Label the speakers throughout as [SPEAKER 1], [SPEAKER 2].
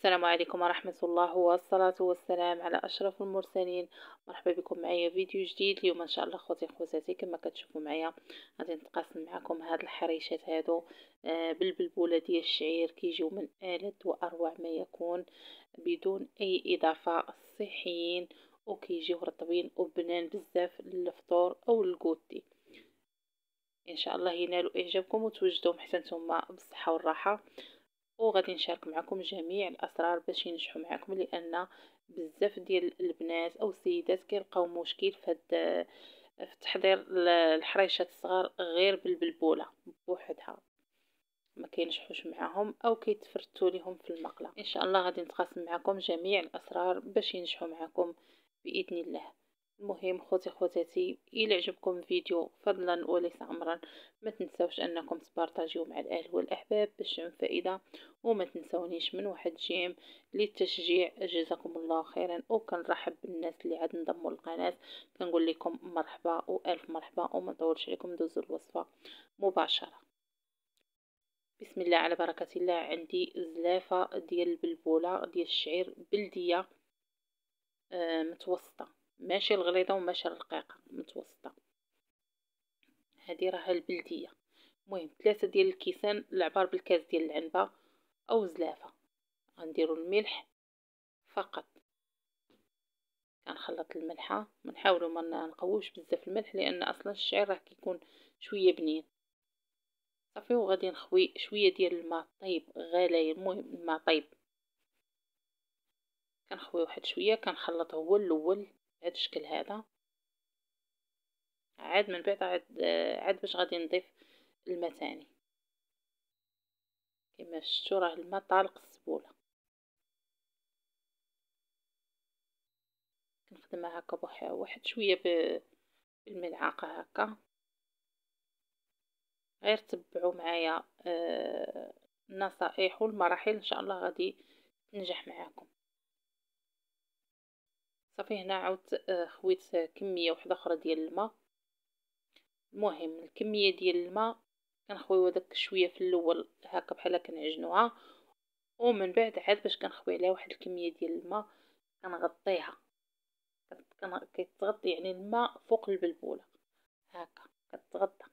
[SPEAKER 1] السلام عليكم ورحمة الله والصلاة والسلام على أشرف المرسلين مرحبا بكم معايا فيديو جديد اليوم إن شاء الله خوتي خوتاتي كما كتشوفوا معايا غادي نتقاسم معكم هاد الحريشات هادو آه، بالبلبولة ديال الشعير كيجيو من ألد وأروع ما يكون بدون أي إضافة صحيين وكيجيو رطبين وبنان بزاف للفطور أو للقوتي إن شاء الله ينالوا إعجابكم وتوجدوا حتى نتوما بالصحة والراحة وغادي نشارك معكم جميع الاسرار باش ينجحوا معكم لان بزاف ديال البنات او السيدات كيلقاو مشكل في هاد في تحضير الحريشات الصغار غير بالبلبوله بوحدها ما كينجحوش معاهم او كيتفرتوا ليهم في المقله ان شاء الله غادي نتقاسم معكم جميع الاسرار باش ينجحوا معكم باذن الله المهم خوتي خواتاتي الى عجبكم الفيديو فضلا وليس امرا ما تنسوش انكم تبارطاجيو مع الاهل والاحباب باش تعم فائده وما تنسونيش من واحد جيم للتشجيع جزاكم الله خيرا وكنرحب بالناس اللي عاد انضموا للقناه كنقول لكم مرحبا والف مرحبا وما نطولش عليكم ندوزوا الوصفه مباشره بسم الله على بركه الله عندي زلافه ديال البلبوله ديال الشعير بلديه آه، متوسطه ماشي الغليظه وماشي الرقيقه متوسطه هذه راها البلديه المهم ثلاثه ديال الكيسان العبار بالكاس ديال العنبه او زلافه غنديروا الملح فقط كنخلط الملحه ما نحاولوا ما نقووش بزاف الملح لان اصلا الشعير راه كيكون شويه بنين صافي وغادي نخوي شويه ديال الماء طيب غلاية المهم الماء طيب كنخوي واحد شويه كنخلط هو الاول بهذا الشكل هذا عاد من بعد عاد عاد باش غادي نضيف الماء تاني كما شفتوا راه الماء طالق السبوله كنخدمها هكا بواحد واحد شويه بالملعقه هكا غير تبعوا معايا آه، النصائح والمراحل ان شاء الله غادي تنجح معاكم صافي هنا عاودت آه، خويت كميه وحده اخرى ديال الماء المهم الكميه ديال الماء كنخويو داك شويه في الاول هكا بحال كنعجنوها ومن بعد عاد باش كنخوي عليها واحد الكميه ديال الماء كنغطيها كيتغطي يعني الماء فوق البلبوله هكا كتغطى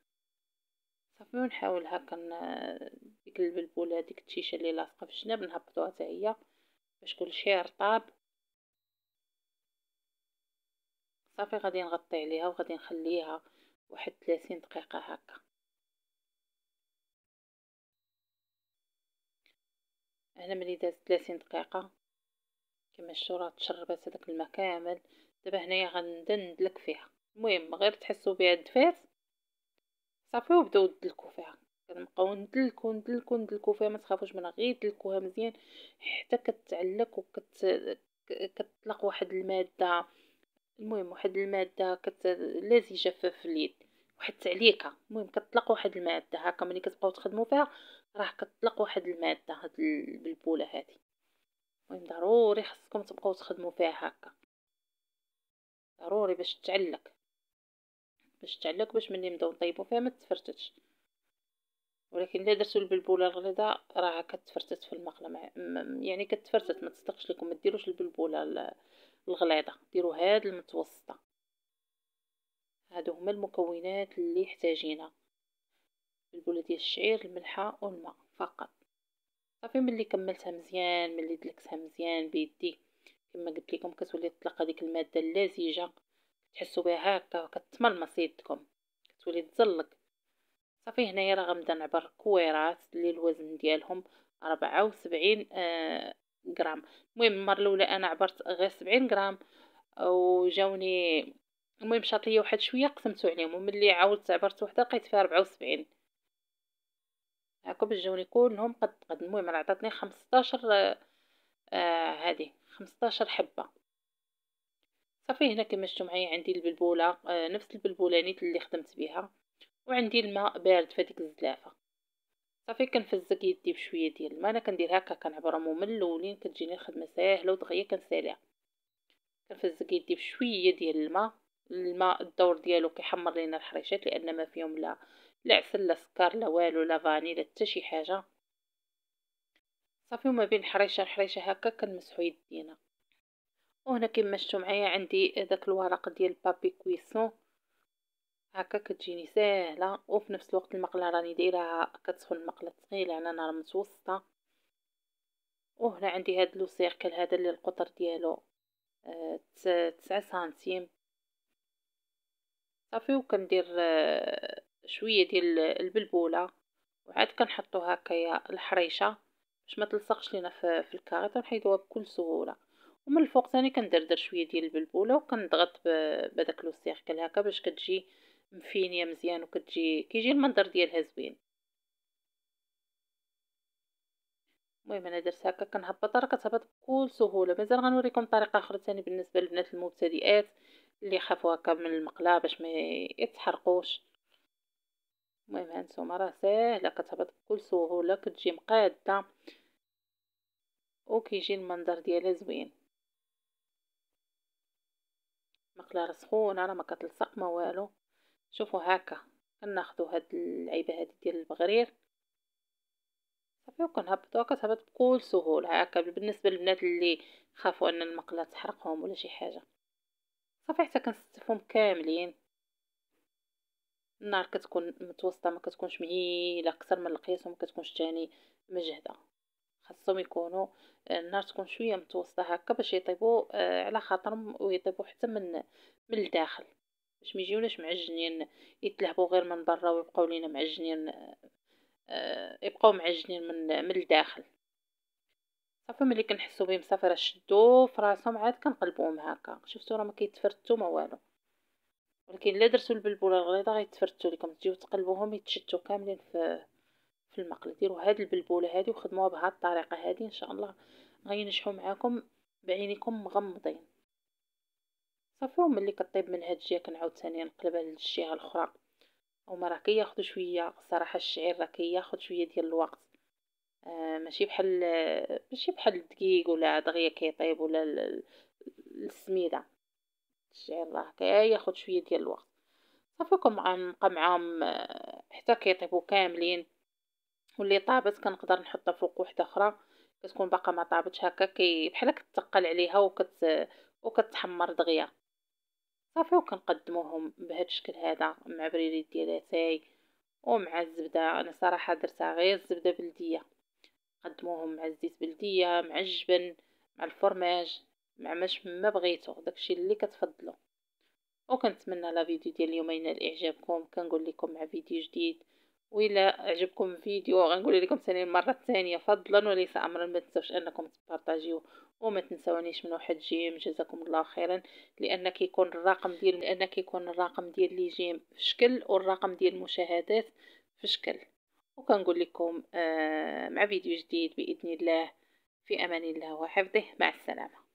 [SPEAKER 1] صافي ونحاول هكا ديك البلبوله ديك التيشه اللي لاصقه في الجناب نهبطوها حتى هي باش كلشي رطاب صافي غادي نغطي عليها وغادي نخليها واحد 30 دقيقه هكا هنا ملي دازت 30 دقيقه كما شفتوا راه تشربات هذاك الماء كامل دابا هنايا غنبدا ندلك فيها المهم غير تحسوا بها دفات صافي وبداو ندلكو فيها كنبقاو ندلكو ندلكو ندلكو فيها ما تخافوش منها غير دلكوها مزيان حتى كتعلق وكتطلق كتطلق واحد الماده المهم واحد الماده كت... لازجه في اليد واحد التعليقه المهم كتطلق واحد الماده هكا ملي كتبقاو تخدموا فيها راه كتطلق واحد الماده هاد البلبوله هادي المهم ضروري خصكم تبقاو تخدموا فيها هكا ضروري باش تعلق باش تعلق باش ملي نبداو نطيبو فيها ما تفرتتش ولكن الا درتو البلبوله الغليظه راه كتفرتت في المقله يعني كتفرتت ما تصدقش لكم ما ديروش البلبوله الغليظه ديروا هاد المتوسطه هادو هما المكونات اللي احتاجينها البوله ديال الشعير الملحه والماء فقط صافي ملي كملتها مزيان ملي دلكتها مزيان بيدي كما قلت لكم كتولي تطلق هذيك الماده اللزجه تحسوا بها هكا كتملمص يدكم كتولي تزلق صافي هنايا راه غنبدا نعبر كويرات اللي الوزن ديالهم 74 غرام المهم المره الاولى انا عبرت غير 70 غرام وجاوني المهم شاط لي واحد شويه قسمتو عليهم وملي عاودت عبرت وحده لقيت فيها 74 هاكا باش جاوني كلهم قد قد المهم راه عطاتني 15 آه هذه 15 حبه صافي هنا كما شفتوا معايا عندي البلبوله آه نفس البلبوله نيت اللي خدمت بها وعندي الماء بارد في هذيك الزلافه صافي كنفزك يدي بشويه ديال الماء انا كندير هكا كنعبر ممل الاولين كتجيني الخدمه ساهله ودغيا كنساليها كنفزك يدي بشويه ديال الماء الماء الدور ديالو كيحمر لينا الحريشات لان ما فيهم لا لا عسل لا سكر لا والو لا فاني لا حتى شي حاجه صافي وما بين حريشه الحريشه هكا كنمسحو يدينا وهنا كما شفتوا معايا عندي داك الورق ديال بابي كويسون هكا كتجيني ساهله وفي نفس الوقت المقله راني دايراها كتسخن المقله ثقيله على نار متوسطه وهنا عندي هاد لو سيركل هذا اللي القطر ديالو آه، تسعة سنتيم صافي وكندير آه، شويه ديال البلبوله وعاد كنحطو هكايا الحريشه باش ما تلصقش لينا في الكاريط ونحيدوها بكل سهوله ومن الفوق ثاني كندردر شويه ديال البلبوله وكنضغط بداك لو سيركل هكا باش كتجي مفينيه مزيان وكتجي كيجي المنظر ديالها زوين المهم انا درت هكا كنهبط راه كتهبط بكل سهوله مازال غنوريكم طريقه اخرى ثاني بالنسبه للبنات المبتدئات اللي خافوا هكا من المقله باش ما يتحرقوش المهم هانتوما راه ساهله كتهبط بكل سهوله كتجي مقاده وكيجي المنظر ديالها زوين المقله راه سخونه راه ما كتلصق ما والو شوفوا هكا كناخدو هاد العيبه هادي ديال البغرير صافي وكنهبطوها كتهبط بكل سهوله هكا بالنسبه للبنات اللي خافوا ان المقله تحرقهم ولا شي حاجه صافي حتى كنستفهم كاملين النار كتكون متوسطه ما كتكونش مهيله اكثر من القياس وما كتكونش تاني مجهده خاصهم يكونوا آه، النار تكون شويه متوسطه هكا باش يطيبوا آه، على خاطرهم ويطيبوا حتى من من الداخل باش ما يجيوناش معجنين يتلهبوا غير من برا ويبقاو لينا معجنين آه يبقاو معجنين من من الداخل صافي ملي كنحسو بهم صافي راه شدو فراسهم عاد كنقلبوهم هكا شفتوا راه ما كيتفرتو ما والو ولكن الا درتو البلبوله الغليظه غيتفرتو لكم تجيو تقلبوهم يتشتو كاملين في في المقله ديروا هاد البلبوله هادي وخدموها بهاد الطريقه هادي ان شاء الله غينجحوا معاكم بعينيكم مغمضين صافي وملي كطيب من هاد الجهه كنعاود ثاني نقلبها للجهه الاخرى هما راه كياخذوا شويه صراحه الشعير راه كياخذ شويه ديال الوقت آه ماشي بحال ماشي بحال الدقيق ولا دغيا كيطيب ولا السميده الشعير راه كياخذ شويه ديال الوقت صافي كنبقى معاهم آه، حتى كيطيبوا كاملين واللي طابت كنقدر نحطها فوق وحده اخرى كتكون باقا ما طابتش هكا كي بحال كتقل عليها وكت وكتحمر دغيا صافي وكنقدموهم بهذا الشكل هذا مع بريري ديال اتاي ومع الزبده انا صراحه درتها غير الزبده بلديه قدموهم مع الزيت بلديه مع الجبن مع الفرماج مع ماش ما بغيتو داكشي اللي كتفضلو وكنتمنى لا فيديو ديال اليوم ينال اعجابكم كنقول لكم مع فيديو جديد وإلا عجبكم الفيديو غنقول لكم ثاني المره الثانيه فضلا وليس امرا ما تنساوش انكم تبارطاجيوه وما تنسونيش من واحد جيم جزاكم الله خيرا لان كيكون الرقم ديال لان كيكون الرقم ديال لي جيم في شكل والرقم ديال المشاهدات في شكل وكنقول لكم آه مع فيديو جديد باذن الله في امان الله وحفظه مع السلامه